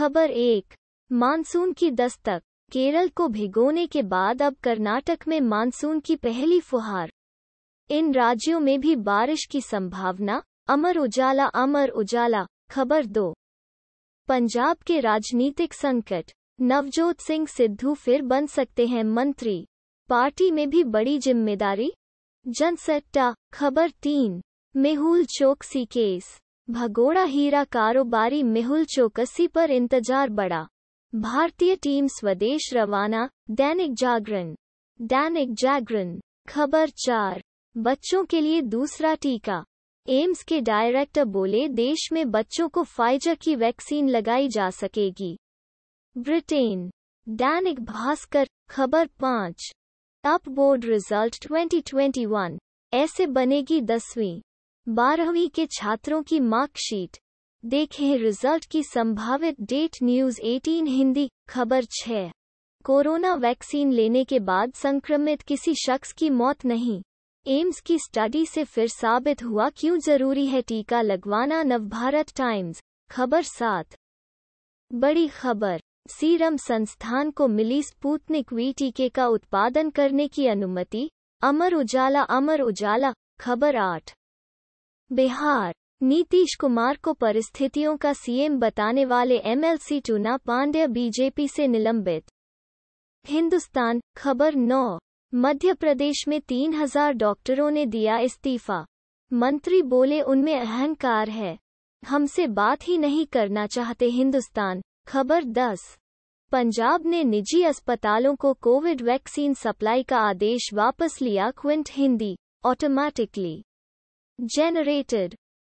खबर एक मानसून की दस्तक केरल को भिगोने के बाद अब कर्नाटक में मानसून की पहली फुहार इन राज्यों में भी बारिश की संभावना अमर उजाला अमर उजाला खबर दो पंजाब के राजनीतिक संकट नवजोत सिंह सिद्धू फिर बन सकते हैं मंत्री पार्टी में भी बड़ी जिम्मेदारी जनसट्टा खबर तीन मेहुल चोकसी केस भगोड़ा हीरा कारोबारी मेहुल चौकसी पर इंतजार बढ़ा भारतीय टीम स्वदेश रवाना दैनिक जागरण दैनिक जागरण खबर चार बच्चों के लिए दूसरा टीका एम्स के डायरेक्टर बोले देश में बच्चों को फाइजर की वैक्सीन लगाई जा सकेगी ब्रिटेन दैनिक भास्कर खबर पाँच अप बोर्ड रिजल्ट 2021 ऐसे बनेगी दसवीं बारहवीं के छात्रों की मार्कशीट देखें रिजल्ट की संभावित डेट न्यूज 18 हिंदी खबर 6 कोरोना वैक्सीन लेने के बाद संक्रमित किसी शख्स की मौत नहीं एम्स की स्टडी से फिर साबित हुआ क्यों जरूरी है टीका लगवाना नवभारत टाइम्स खबर सात बड़ी खबर सीरम संस्थान को मिली स्पूतनिक वी टीके का उत्पादन करने की अनुमति अमर उजाला अमर उजाला खबर आठ बिहार नीतीश कुमार को परिस्थितियों का सीएम बताने वाले एमएलसी टूना पांड्या बीजेपी से निलंबित हिंदुस्तान खबर 9 मध्य प्रदेश में 3000 डॉक्टरों ने दिया इस्तीफा मंत्री बोले उनमें अहंकार है हमसे बात ही नहीं करना चाहते हिंदुस्तान खबर 10 पंजाब ने निजी अस्पतालों को कोविड वैक्सीन सप्लाई का आदेश वापस लिया क्विंट हिंदी ऑटोमैटिकली generated